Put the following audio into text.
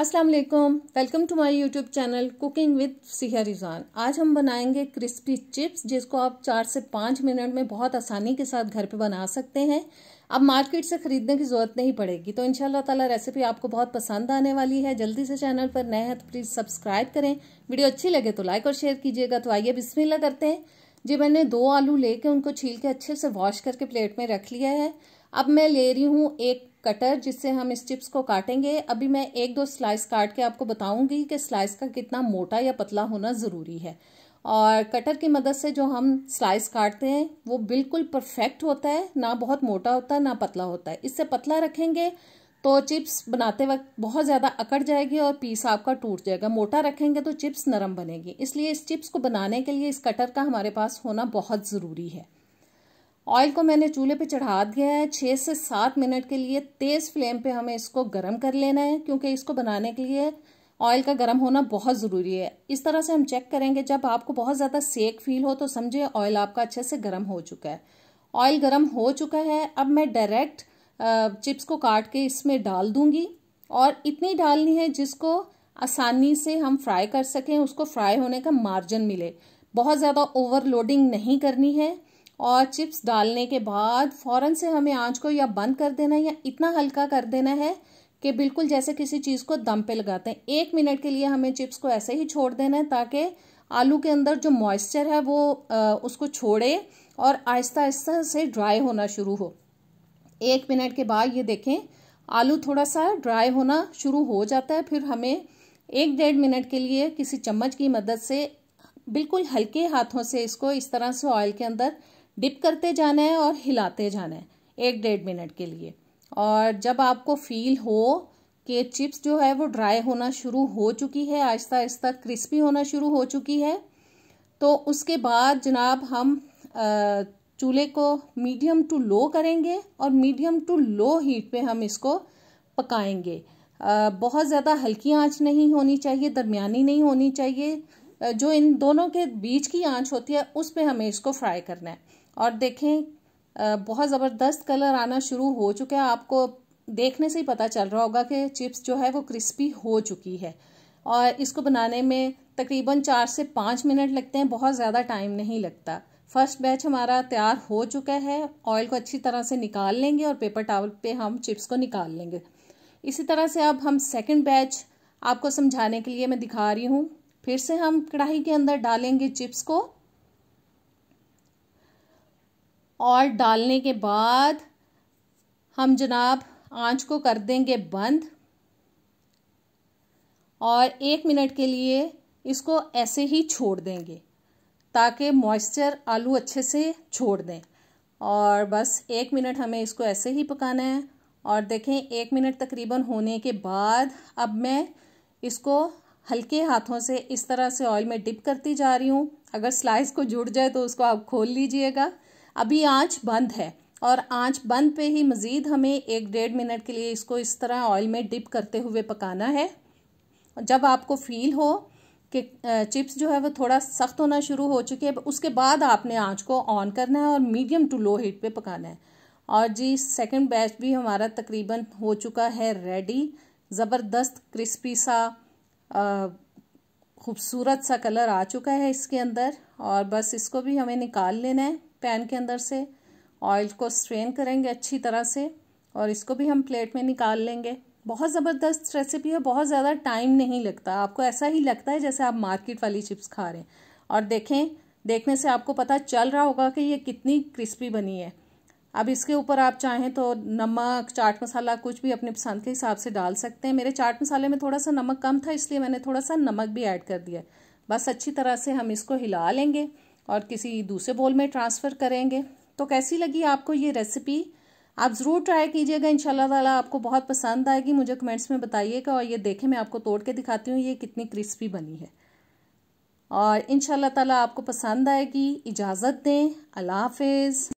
अस्सलाम वालेकुम welcome to my YouTube channel cooking with Siya Rizan आज हम बनाएंगे क्रिस्पी चिप्स जिसको आप चार से पाँच मिनट में बहुत आसानी के साथ घर पे बना सकते हैं अब मार्केट से ख़रीदने की ज़रूरत नहीं पड़ेगी तो इन ताला रेसिपी आपको बहुत पसंद आने वाली है जल्दी से चैनल पर नए हैं तो प्लीज़ सब्सक्राइब करें वीडियो अच्छी लगे तो लाइक और शेयर कीजिएगा तो आइए बिस्मिल्लाह करते हैं जी मैंने दो आलू लेके उनको छील के अच्छे से वॉश करके प्लेट में रख लिया है अब मैं ले रही हूँ एक कटर जिससे हम इस चिप्स को काटेंगे अभी मैं एक दो स्लाइस काट के आपको बताऊंगी कि स्लाइस का कितना मोटा या पतला होना ज़रूरी है और कटर की मदद से जो हम स्लाइस काटते हैं वो बिल्कुल परफेक्ट होता है ना बहुत मोटा होता है ना पतला होता है इससे पतला रखेंगे तो चिप्स बनाते वक्त बहुत ज़्यादा अकड़ जाएगी और पीस आपका टूट जाएगा मोटा रखेंगे तो चिप्स नरम बनेगी इसलिए इस चिप्स को बनाने के लिए इस कटर का हमारे पास होना बहुत ज़रूरी है ऑयल को मैंने चूल्हे पे चढ़ा दिया है छः से सात मिनट के लिए तेज़ फ्लेम पे हमें इसको गर्म कर लेना है क्योंकि इसको बनाने के लिए ऑयल का गर्म होना बहुत ज़रूरी है इस तरह से हम चेक करेंगे जब आपको बहुत ज़्यादा सेक फील हो तो समझे ऑयल आपका अच्छे से गर्म हो चुका है ऑयल गर्म हो चुका है अब मैं डायरेक्ट चिप्स को काट के इसमें डाल दूंगी और इतनी डालनी है जिसको आसानी से हम फ्राई कर सकें उसको फ्राई होने का मार्जिन मिले बहुत ज़्यादा ओवरलोडिंग नहीं करनी है और चिप्स डालने के बाद फ़ौरन से हमें आँच को या बंद कर देना है या इतना हल्का कर देना है कि बिल्कुल जैसे किसी चीज़ को दम पे लगाते हैं एक मिनट के लिए हमें चिप्स को ऐसे ही छोड़ देना है ताकि आलू के अंदर जो मॉइस्चर है वो आ, उसको छोड़े और आहिस्ता आहिस्ता से ड्राई होना शुरू हो एक मिनट के बाद ये देखें आलू थोड़ा सा ड्राई होना शुरू हो जाता है फिर हमें एक डेढ़ मिनट के लिए किसी चम्मच की मदद से बिल्कुल हल्के हाथों से इसको इस तरह से ऑयल के अंदर डिप करते जाना है और हिलाते जाना है एक डेढ़ मिनट के लिए और जब आपको फील हो कि चिप्स जो है वो ड्राई होना शुरू हो चुकी है आहिस्ता आहिस्ता क्रिस्पी होना शुरू हो चुकी है तो उसके बाद जनाब हम चूल्हे को मीडियम टू लो करेंगे और मीडियम टू लो हीट पे हम इसको पकाएंगे बहुत ज़्यादा हल्की आंच नहीं होनी चाहिए दरमियानी नहीं होनी चाहिए जो इन दोनों के बीच की आंच होती है उस पर हमें इसको फ्राई करना है और देखें बहुत ज़बरदस्त कलर आना शुरू हो चुका है आपको देखने से ही पता चल रहा होगा कि चिप्स जो है वो क्रिस्पी हो चुकी है और इसको बनाने में तकरीबन चार से पाँच मिनट लगते हैं बहुत ज़्यादा टाइम नहीं लगता फर्स्ट बैच हमारा तैयार हो चुका है ऑयल को अच्छी तरह से निकाल लेंगे और पेपर टावल पे हम चिप्स को निकाल लेंगे इसी तरह से अब हम सेकंड बैच आपको समझाने के लिए मैं दिखा रही हूँ फिर से हम कढ़ाई के अंदर डालेंगे चिप्स को और डालने के बाद हम जनाब आंच को कर देंगे बंद और एक मिनट के लिए इसको ऐसे ही छोड़ देंगे ताकि मॉइस्चर आलू अच्छे से छोड़ दें और बस एक मिनट हमें इसको ऐसे ही पकाना है और देखें एक मिनट तकरीबन होने के बाद अब मैं इसको हल्के हाथों से इस तरह से ऑयल में डिप करती जा रही हूँ अगर स्लाइस को जुड़ जाए तो उसको आप खोल लीजिएगा अभी आँच बंद है और आँच बंद पे ही मज़ीद हमें एक डेढ़ मिनट के लिए इसको इस तरह ऑयल में डिप करते हुए पकाना है जब आपको फील हो कि चिप्स जो है वो थोड़ा सख्त होना शुरू हो चुके हैं उसके बाद आपने आँच को ऑन करना है और मीडियम टू लो हीट पे पकाना है और जी सेकंड बैच भी हमारा तकरीबन हो चुका है रेडी ज़बरदस्त क्रिस्पी सा खूबसूरत सा कलर आ चुका है इसके अंदर और बस इसको भी हमें निकाल लेना है पैन के अंदर से ऑयल को स्ट्रेन करेंगे अच्छी तरह से और इसको भी हम प्लेट में निकाल लेंगे बहुत ज़बरदस्त रेसिपी है बहुत ज़्यादा टाइम नहीं लगता आपको ऐसा ही लगता है जैसे आप मार्केट वाली चिप्स खा रहे हैं और देखें देखने से आपको पता चल रहा होगा कि ये कितनी क्रिस्पी बनी है अब इसके ऊपर आप चाहें तो नमक चाट मसाला कुछ भी अपने पसंद के हिसाब से डाल सकते हैं मेरे चाट मसाले में थोड़ा सा नमक कम था इसलिए मैंने थोड़ा सा नमक भी ऐड कर दिया बस अच्छी तरह से हम इसको हिला लेंगे और किसी दूसरे बोल में ट्रांसफ़र करेंगे तो कैसी लगी आपको ये रेसिपी आप ज़रूर ट्राई कीजिएगा इन ताला आपको बहुत पसंद आएगी मुझे कमेंट्स में बताइएगा और ये देखें मैं आपको तोड़ के दिखाती हूँ ये कितनी क्रिस्पी बनी है और इन ताला आपको पसंद आएगी इजाज़त दें अल्लाह हाफिज़